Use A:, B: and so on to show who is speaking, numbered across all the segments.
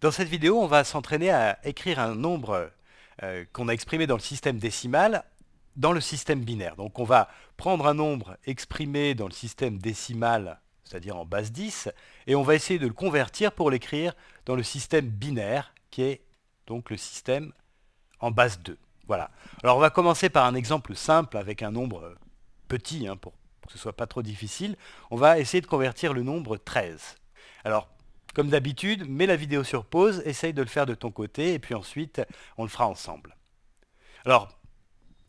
A: Dans cette vidéo, on va s'entraîner à écrire un nombre euh, qu'on a exprimé dans le système décimal dans le système binaire. Donc on va prendre un nombre exprimé dans le système décimal, c'est-à-dire en base 10, et on va essayer de le convertir pour l'écrire dans le système binaire, qui est donc le système en base 2. Voilà. Alors on va commencer par un exemple simple avec un nombre euh, petit, hein, pour que ce soit pas trop difficile. On va essayer de convertir le nombre 13. Alors comme d'habitude, mets la vidéo sur pause, essaye de le faire de ton côté, et puis ensuite, on le fera ensemble. Alors,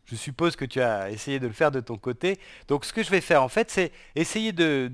A: je suppose que tu as essayé de le faire de ton côté. Donc ce que je vais faire en fait, c'est essayer de,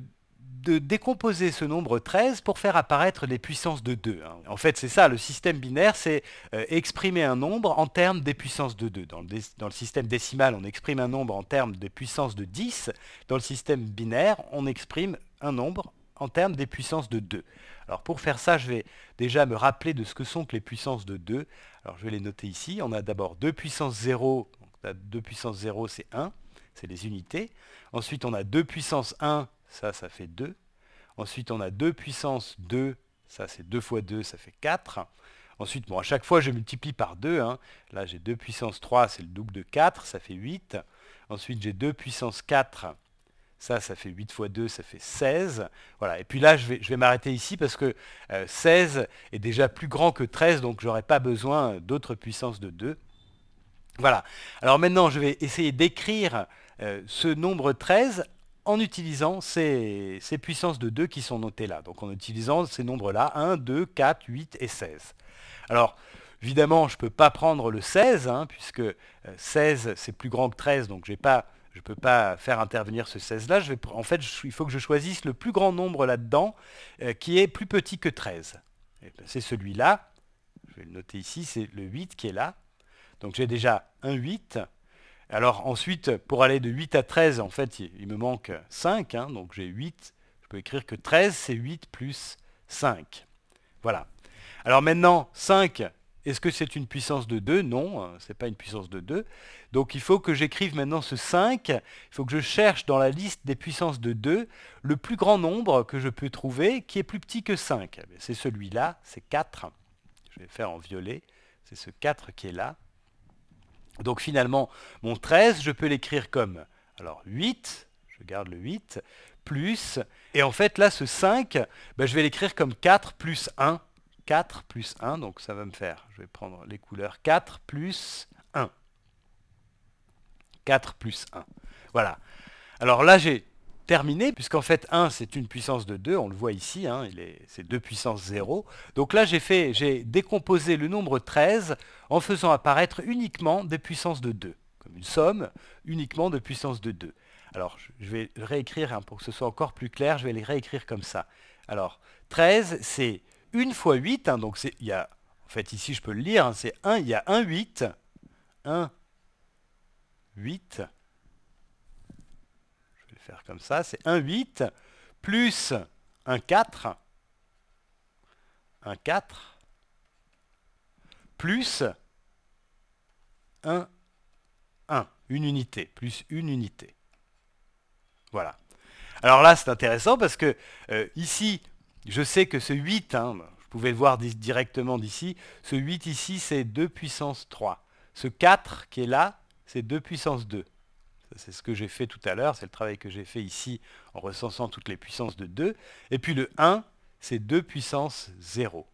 A: décomposer ce nombre 13 pour faire apparaître les puissances de 2. Hein. En fait, c'est ça, le système binaire, c'est euh, exprimer un nombre en termes des puissances de 2. Dans dans le, système décimal, on exprime un nombre en termes des puissances de 10. Dans le système binaire, on exprime un nombre en termes des puissances de 2. Alors pour faire ça, je vais déjà me rappeler de ce que sont que les puissances de 2. Alors je vais les noter ici. On a d'abord 2 puissance 0, donc 2 puissance 0 c'est 1, c'est les unités. Ensuite on a 2 puissance 1, ça ça fait 2. Ensuite on a 2 puissance 2, ça c'est 2 fois 2, ça fait 4. Ensuite, bon, à chaque fois, je multiplie par 2. Hein. Là, j'ai 2 puissance 3, c'est le double de 4, ça fait 8. Ensuite, j'ai 2 puissance 4, ça, ça fait 8 fois 2, ça fait 16. Voilà. Et puis là, je vais, je vais m'arrêter ici parce que 16 euh, est déjà plus grand que 13, donc n'aurai pas besoin d'autres puissances de 2. Voilà. Alors maintenant, je vais essayer d'écrire euh, ce nombre 13 en utilisant ces, puissances de 2 qui sont notées là. Donc en utilisant ces nombres-là, 1, 2, 4, 8 et 16. Alors, évidemment, je ne peux pas prendre le 16, hein, puisque 16, euh, c'est plus grand que 13, donc je n'ai pas je ne peux pas faire intervenir ce 16 là. Je vais, en fait, il faut que je choisisse le plus grand nombre là-dedans euh, qui est plus petit que 13. Ben, c'est celui-là. Je vais le noter ici, c'est le 8 qui est là. Donc j'ai déjà un 8. Alors ensuite, pour aller de 8 à 13, en fait, il, me manque 5. Hein, donc j'ai 8. Je peux écrire que 13, c'est 8 plus 5. Voilà. Alors maintenant, 5, est-ce que c'est une puissance de 2 Non, hein, ce n'est pas une puissance de 2. Donc il faut que j'écrive maintenant ce 5. Il faut que je cherche dans la liste des puissances de 2 le plus grand nombre que je peux trouver qui est plus petit que 5. Eh c'est celui-là, c'est 4. Je vais faire en violet. C'est ce 4 qui est là. Donc finalement, mon 13, je peux l'écrire comme alors 8, je garde le 8, plus, et en fait là, ce 5, ben, je vais l'écrire comme 4 plus 1, 4 plus 1, donc ça va me faire, je vais prendre les couleurs, 4 plus 1. 4 plus 1. Voilà. Alors là, j'ai terminé, puisqu'en fait 1, c'est une puissance de 2, on le voit ici, hein, c'est 2 puissance 0. Donc là, j'ai fait, j'ai décomposé le nombre 13 en faisant apparaître uniquement des puissances de 2, comme une somme uniquement de puissance de 2. Alors, je vais réécrire, hein, pour que ce soit encore plus clair, je vais les réécrire comme ça. Alors, 13, c'est 1 fois 8, hein, donc c'est il y a en fait ici je peux le lire, hein, c'est 1, il y a 1 8 1 8 Je vais faire comme ça, c'est 1 8 plus 1 4 1 4 plus 1 1 une unité, plus une unité. Voilà. Alors là, c'est intéressant parce que euh, ici, je sais que ce 8, hein, je pouvais le voir directement d'ici, ce 8 ici, c'est 2 puissance 3. Ce 4 qui est là, c'est 2 puissance 2. C'est ce que j'ai fait tout à l'heure, c'est le travail que j'ai fait ici en recensant toutes les puissances de 2. Et puis le 1, c'est 2 puissance 0.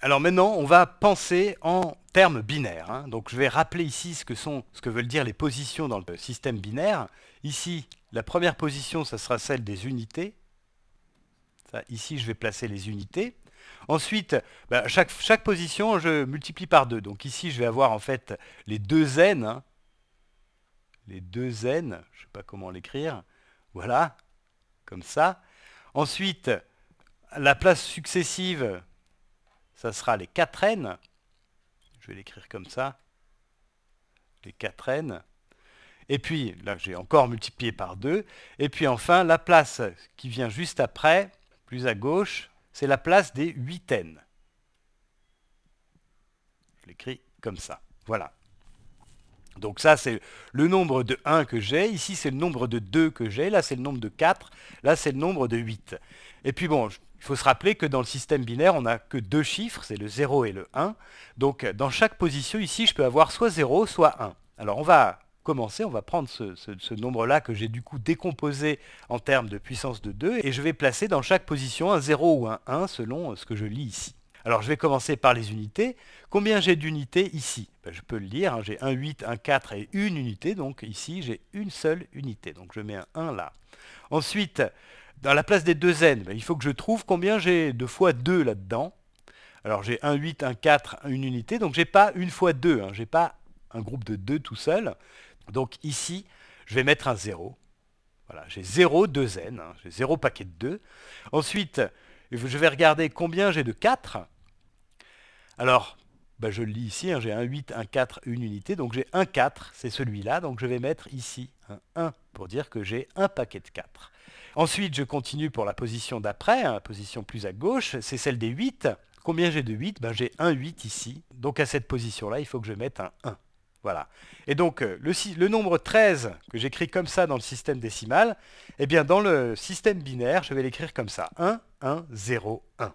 A: Alors maintenant, on va penser en termes binaires. Hein. Donc je vais rappeler ici ce que, sont, ce que veulent dire les positions dans le système binaire. Ici, la première position, ça sera celle des unités. Ici, je vais placer les unités. Ensuite, bah, chaque, position, je multiplie par 2. Donc ici, je vais avoir en fait les deux n. Hein. Les deux n, je ne sais pas comment l'écrire. Voilà, comme ça. Ensuite, la place successive, ça sera les 4 n. Je vais l'écrire comme ça. Les 4 n. Et puis, là, j'ai encore multiplié par 2. Et puis enfin, la place qui vient juste après, plus à gauche, c'est la place des huitaines. Je l'écris comme ça. Voilà. Donc ça, c'est le nombre de 1 que j'ai. Ici, c'est le nombre de 2 que j'ai. Là, c'est le nombre de 4. Là, c'est le nombre de 8. Et puis bon, il faut se rappeler que dans le système binaire, on n'a que deux chiffres, c'est le 0 et le 1. Donc dans chaque position ici, je peux avoir soit 0, soit 1. Alors on va commencer, on va prendre ce, nombre-là que j'ai du coup décomposé en termes de puissance de 2 et je vais placer dans chaque position un 0 ou un 1 selon euh, ce que je lis ici. Alors je vais commencer par les unités. Combien j'ai d'unités ici ben, Je peux le lire, hein. j'ai 1, 8, 1, 4 et une unité, donc ici j'ai une seule unité, donc je mets un 1 là. Ensuite, dans la place des deux n, ben, il faut que je trouve combien j'ai de fois 2 là-dedans. Alors j'ai 1, 8, 1, 4, une unité, donc j'ai pas une fois 2, hein, j'ai pas un groupe de 2 tout seul. Donc ici, je vais mettre un 0. Voilà, j'ai 0 2n, hein, j'ai 0 paquet de 2. Ensuite, je vais regarder combien j'ai de 4. Alors, bah, je le lis ici, hein, j'ai un 8, un 4, une unité, donc j'ai un 4, c'est celui-là, donc je vais mettre ici un 1 pour dire que j'ai un paquet de 4. Ensuite, je continue pour la position d'après, la hein, position plus à gauche, c'est celle des 8. Combien j'ai de 8 bah, J'ai un 8 ici, donc à cette position-là, il faut que je mette un 1. Voilà. Et donc, euh, le, le nombre 13, que j'écris comme ça dans le système décimal, eh bien, dans le système binaire, je vais l'écrire comme ça. 1, 1, 0, 1.